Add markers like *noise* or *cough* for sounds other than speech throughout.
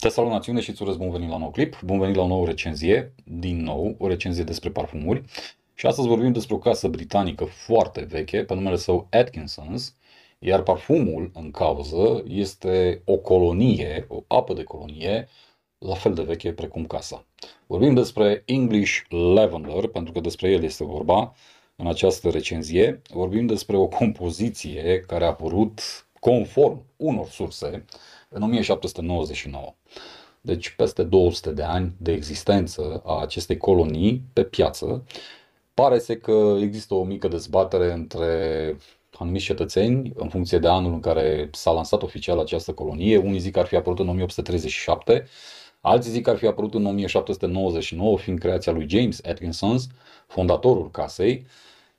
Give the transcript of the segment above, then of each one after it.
Te salut națiune și îți urez bun venit la un nou clip, bun venit la o nouă recenzie, din nou o recenzie despre parfumuri și astăzi vorbim despre o casă britanică foarte veche pe numele său Atkinson's, iar parfumul în cauză este o colonie, o apă de colonie, la fel de veche precum casa. Vorbim despre English Lavender, pentru că despre el este vorba în această recenzie. Vorbim despre o compoziție care a apărut conform unor surse în 1799. Deci peste 200 de ani de existență a acestei colonii pe piață. Pare să că există o mică dezbatere între anumiți cetățeni, în funcție de anul în care s-a lansat oficial această colonie. Unii zic că ar fi apărut în 1837, alții zic că ar fi apărut în 1799, fiind creația lui James Atkinson, fondatorul casei,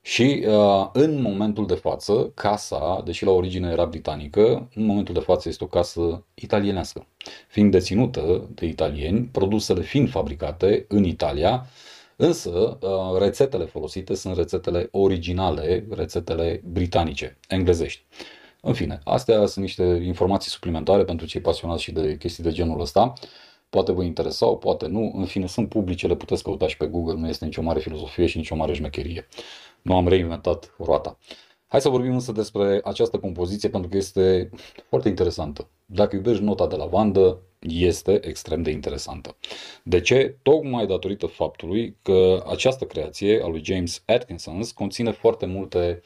și uh, în momentul de față, casa, deși la origine era britanică, în momentul de față este o casă italienească. Fiind deținută de italieni, produsele fiind fabricate în Italia, însă uh, rețetele folosite sunt rețetele originale, rețetele britanice, englezești. În fine, astea sunt niște informații suplimentare pentru cei pasionați și de chestii de genul ăsta. Poate vă interesau, poate nu. În fine, sunt publice, le puteți căuta și pe Google, nu este nicio mare filozofie și nicio mare șmecherie nu am reinventat roata. Hai să vorbim însă despre această compoziție pentru că este foarte interesantă. Dacă iubești nota de lavandă, este extrem de interesantă. De ce? Tocmai datorită faptului că această creație a lui James Atkinson conține foarte multe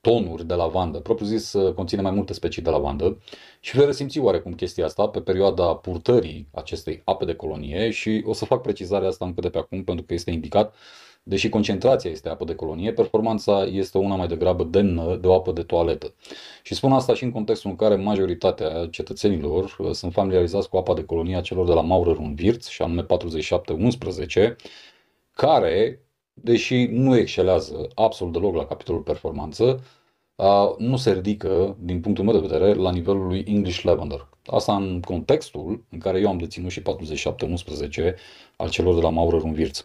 tonuri de lavandă, propriu zis conține mai multe specii de lavandă și vei resimți oarecum chestia asta pe perioada purtării acestei ape de colonie și o să fac precizarea asta încă de pe acum pentru că este indicat Deși concentrația este apă de colonie, performanța este una mai degrabă demnă de o apă de toaletă. Și spun asta și în contextul în care majoritatea cetățenilor uh, sunt familiarizați cu apa de colonie a celor de la Maurer un Virț, și anume 4711, care, deși nu excelează absolut deloc la capitolul performanță, uh, nu se ridică, din punctul meu de vedere, la nivelul lui English Lavender. Asta în contextul în care eu am deținut și 4711 al celor de la Maurer un Virț.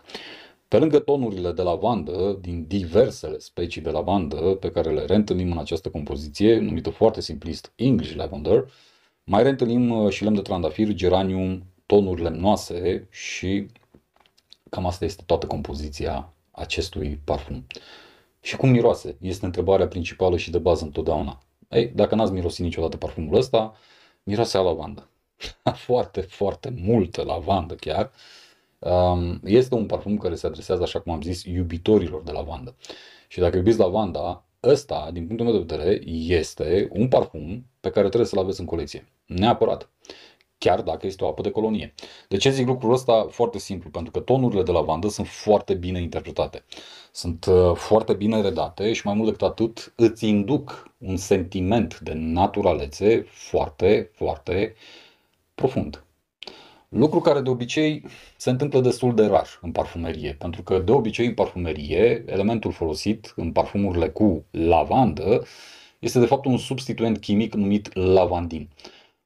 Pe lângă tonurile de lavandă, din diversele specii de lavandă pe care le reîntâlnim în această compoziție, numită foarte simplist English Lavender, mai reîntâlnim uh, și lemn de trandafir, geranium, tonuri lemnoase și cam asta este toată compoziția acestui parfum. Și cum miroase? Este întrebarea principală și de bază întotdeauna. Ei, dacă n-ați mirosit niciodată parfumul ăsta, miroase a lavandă. *laughs* foarte, foarte multă lavandă chiar. Uh, este un parfum care se adresează, așa cum am zis, iubitorilor de lavandă. Și dacă iubiți lavanda, ăsta, din punctul meu de vedere, este un parfum pe care trebuie să-l aveți în colecție. Neapărat chiar dacă este o apă de colonie. De ce zic lucrul ăsta? Foarte simplu, pentru că tonurile de lavandă sunt foarte bine interpretate. Sunt uh, foarte bine redate și mai mult decât atât îți induc un sentiment de naturalețe foarte, foarte profund. Lucru care de obicei se întâmplă destul de rar în parfumerie, pentru că de obicei în parfumerie elementul folosit în parfumurile cu lavandă este de fapt un substituent chimic numit lavandin.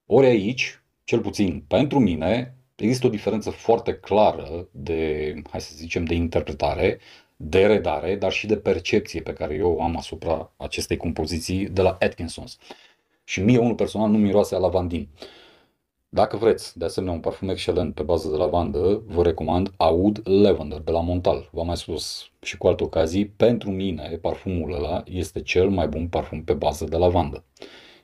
Ori aici, cel puțin pentru mine, există o diferență foarte clară de, hai să zicem, de interpretare, de redare, dar și de percepție pe care eu o am asupra acestei compoziții de la Atkinsons. Și mie unul personal nu miroase a lavandin. Uh, dacă vreți, de asemenea, un parfum excelent pe bază de lavandă, vă recomand Aud Lavender de la Montal. V-am mai spus și cu alte ocazii, pentru mine parfumul ăla este cel mai bun parfum pe bază de lavandă.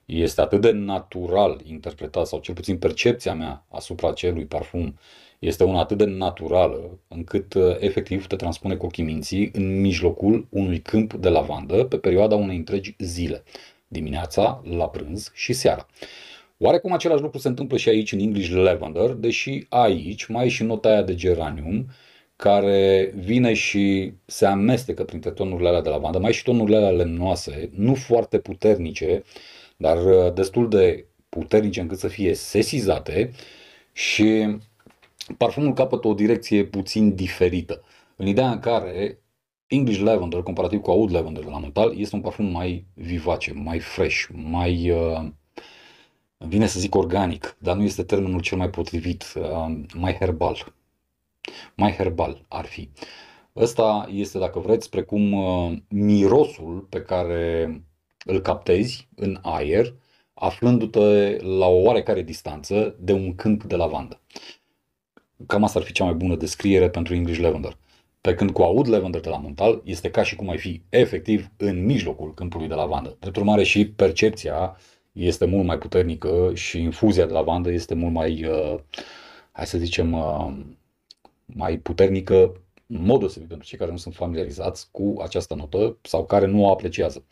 Este atât de natural interpretat, sau cel puțin percepția mea asupra acelui parfum este una atât de naturală, încât uh, efectiv te transpune cu ochii minții în mijlocul unui câmp de lavandă pe perioada unei întregi zile, dimineața, la prânz și seara. Oarecum același lucru se întâmplă și aici în English Lavender, deși aici mai e și nota aia de geranium, care vine și se amestecă printre tonurile alea de lavandă, mai e și tonurile alea lemnoase, nu foarte puternice, dar uh, destul de puternice încât să fie sesizate și parfumul capătă o direcție puțin diferită. În ideea în care English Lavender, comparativ cu Oud Lavender de la Montal, este un parfum mai vivace, mai fresh, mai uh, îmi vine să zic organic, dar nu este termenul cel mai potrivit, uh, mai herbal. Mai herbal ar fi. Ăsta este, dacă vreți, precum uh, mirosul pe care îl captezi în aer, aflându-te la o oarecare distanță de un câmp de lavandă. Cam asta ar fi cea mai bună descriere pentru English Lavender. Pe când cu aud lavender de la Montal, este ca și cum ai fi efectiv în mijlocul câmpului de lavandă. Drept urmare și percepția uh, este mult mai puternică și infuzia de lavandă este mult mai, uh, hai să zicem, uh, mai puternică în mod deosebit pentru cei care nu sunt familiarizați cu această notă sau care nu o apreciază.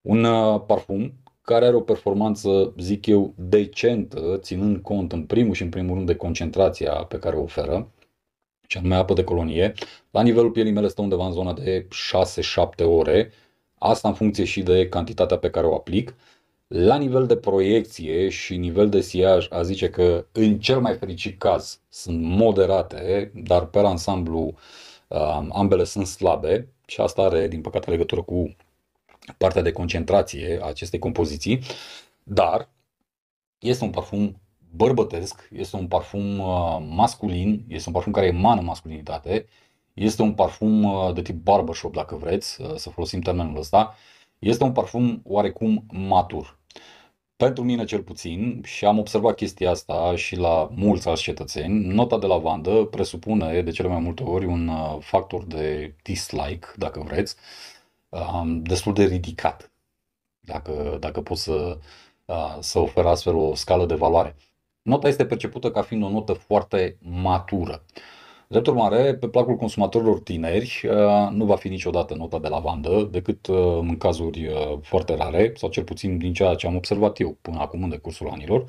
Un uh, parfum care are o performanță, zic eu, decentă, ținând cont în primul și în primul rând de concentrația pe care o oferă, și anume apă de colonie, la nivelul pielii mele stă undeva în zona de 6-7 ore, asta în funcție și de cantitatea pe care o aplic, la nivel de proiecție și nivel de siaj, a zice că în cel mai fericit caz sunt moderate, dar pe ansamblu ambele sunt slabe și asta are din păcate legătură cu partea de concentrație a acestei compoziții, dar este un parfum bărbătesc, este un parfum uh, masculin, este un parfum care emană masculinitate, este un parfum uh, de tip barbershop, dacă vreți uh, să folosim termenul ăsta, este un parfum oarecum matur. Pentru mine cel puțin, și am observat chestia asta și la mulți alți cetățeni, nota de lavandă presupune de cele mai multe ori un uh, factor de dislike, dacă vreți, um, destul de ridicat, dacă, dacă pot să, uh, să ofer astfel o scală de valoare. Nota este percepută ca fiind o notă foarte matură. Drept urmare, pe placul consumatorilor tineri uh, nu va fi niciodată nota de lavandă, decât uh, în cazuri uh, foarte rare, sau cel puțin din ceea ce am observat eu până acum în decursul anilor.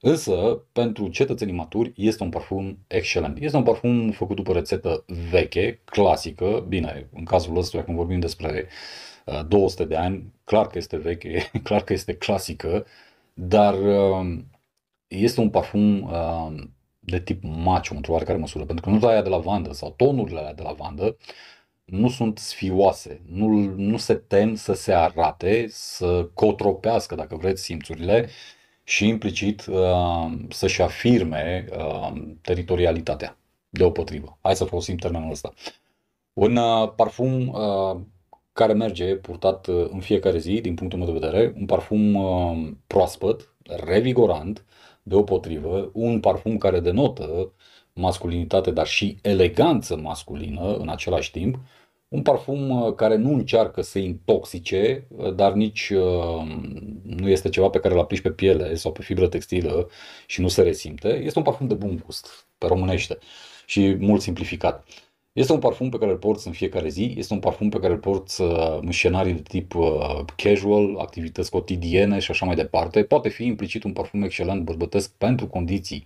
Însă, pentru cetățenii maturi, este un parfum excelent. Este un parfum făcut după rețetă veche, clasică. Bine, în cazul ăsta, când vorbim despre 200 de ani, clar că este veche, *laughs* clar că este clasică, dar este un parfum de tip maciu într-o oarecare măsură, pentru că nu aia de la Vandă sau tonurile alea de la Vandă nu sunt sfioase, nu, nu se tem să se arate, să cotropească, dacă vreți, simțurile și implicit uh, să-și afirme uh, teritorialitatea deopotrivă. Hai să folosim termenul ăsta. Un uh, parfum uh, care merge purtat uh, în fiecare zi, din punctul meu de vedere, un parfum uh, proaspăt, revigorant, uh, Deopotrivă, un parfum care denotă masculinitate, dar și eleganță masculină în același timp, un parfum uh, care nu încearcă să intoxice, uh, dar nici uh, nu este ceva pe care îl aplici pe piele sau pe fibră textilă și nu se resimte. Este un parfum de bun gust, pe românește și mult simplificat. Este un parfum pe care îl porți în fiecare zi, este un parfum pe care îl porți uh, în scenarii de tip uh, casual, activități cotidiene și așa mai departe. Poate fi implicit un parfum excelent bărbătesc pentru condiții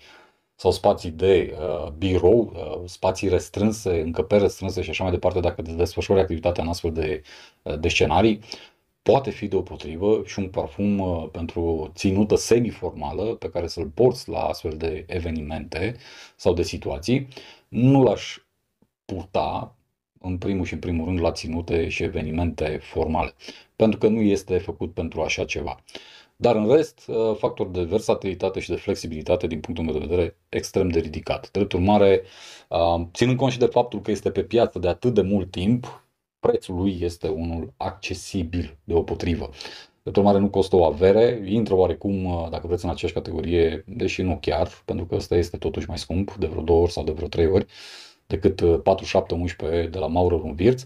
sau spații de uh, birou, uh, spații restrânse, încăperi restrânse și așa mai departe, dacă desfășori activitatea în astfel de, uh, de scenarii, poate fi deopotrivă și un parfum uh, pentru ținută semiformală pe care să-l porți la astfel de evenimente sau de situații. Nu l-aș purta, în primul și în primul rând, la ținute și evenimente formale, pentru că nu este făcut pentru așa ceva. Dar în rest, ă, factor de versatilitate și de flexibilitate din punctul meu de vedere extrem de ridicat. Drept urmare, ă, ținând cont și de faptul că este pe piață de atât de mult timp, prețul lui este unul accesibil de potrivă. Drept urmare, nu costă o avere, intră oarecum, ă, dacă vreți, în aceeași categorie, deși nu chiar, pentru că ăsta este totuși mai scump, de vreo două ori sau de vreo trei ori, decât 4711 uh, de la Maurer un Virț,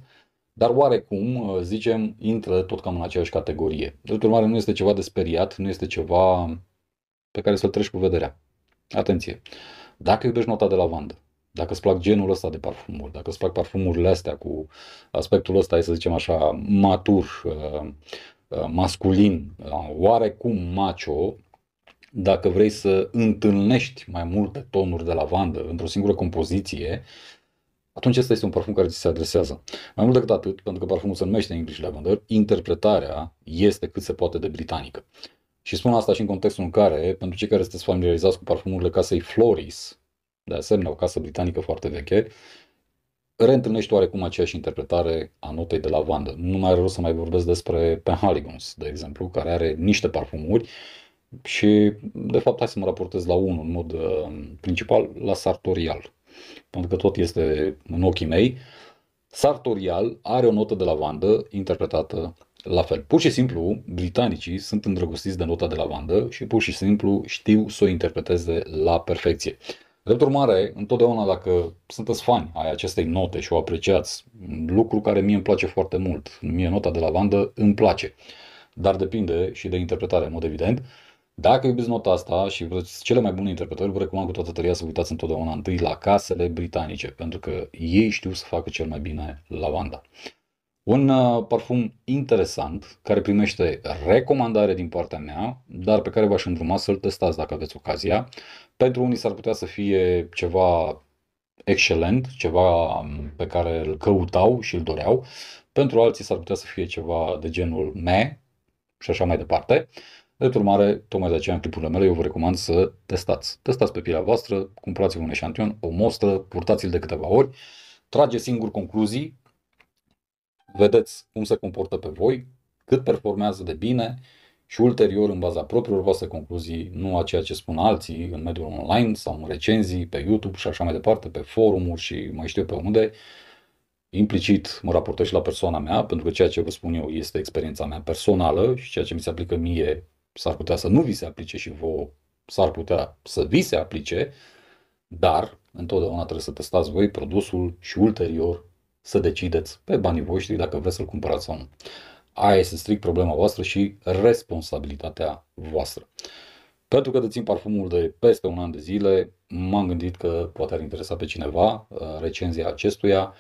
dar oarecum, uh, zicem, intră tot cam în aceeași categorie. Drept urmare, nu este ceva de speriat, nu este ceva pe care să-l treci cu vederea. Atenție! Dacă iubești nota de lavandă, dacă îți plac genul ăsta de parfumuri, dacă îți plac parfumurile astea cu aspectul ăsta, să zicem așa, matur, uh, masculin, oarecum macho, dacă vrei să întâlnești mai multe tonuri de lavandă într-o singură compoziție, atunci acesta este un parfum care ți se adresează. Mai mult decât atât, pentru că parfumul se numește English Lavender, interpretarea este cât se poate de britanică. Și spun asta și în contextul în care, pentru cei care sunteți familiarizați cu parfumurile casei Floris, de asemenea o casă britanică foarte veche, reîntâlnești oarecum aceeași interpretare a notei de lavandă. Nu mai are rost să mai vorbesc despre Penhaligons, de exemplu, care are niște parfumuri uh, și, de fapt, hai să mă raportez la unul, în mod uh, principal, la sartorial. Pentru că tot este în ochii mei. Sartorial are o notă de lavandă interpretată la fel. Pur și simplu, britanicii sunt îndrăgostiți de nota de lavandă și pur și simplu știu să o interpreteze la perfecție. Drept urmare, întotdeauna dacă sunteți fani ai acestei note și o apreciați, lucru care mie îmi place foarte mult, mie nota de lavandă îmi place, dar depinde și de interpretare, în mod evident, dacă iubiți nota asta și vreți cele mai bune interpretări, vă recomand cu toată tăria să uitați întotdeauna întâi la casele britanice, pentru că ei știu să facă cel mai bine lavanda. Un uh, parfum interesant, care primește recomandare din partea mea, dar pe care v-aș îndruma să-l testați dacă aveți ocazia. Pentru unii s-ar putea să fie ceva excelent, ceva um, pe care îl căutau și îl doreau. Pentru alții s-ar putea să fie ceva de genul me și așa mai departe. Drept urmare, tocmai de aceea în clipurile mele eu vă recomand să testați. Testați pe pielea voastră, cumpărați un eșantion, o mostră, purtați-l de câteva ori, trageți singur concluzii, vedeți cum se comportă pe voi, cât performează de bine și ulterior, în baza propriilor voastre concluzii, nu a ceea ce spun alții în mediul online sau în recenzii, pe YouTube și așa mai departe, pe forumuri și mai știu pe unde, implicit mă raportez și la persoana mea, pentru că ceea ce vă spun eu este experiența mea personală și ceea ce mi se aplică mie s-ar putea să nu vi se aplice și vouă, s-ar putea să vi se aplice, dar întotdeauna trebuie să testați voi produsul și ulterior să decideți pe banii voștri dacă vreți să-l cumpărați sau nu. Aia este strict problema voastră și responsabilitatea voastră. Pentru că dețin parfumul de peste un an de zile, m-am gândit că poate ar interesa pe cineva uh, recenzia acestuia.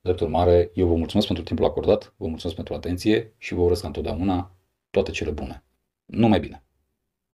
Drept urmare, eu vă mulțumesc pentru timpul acordat, vă mulțumesc pentru atenție și vă urez ca întotdeauna toate cele bune numai bine!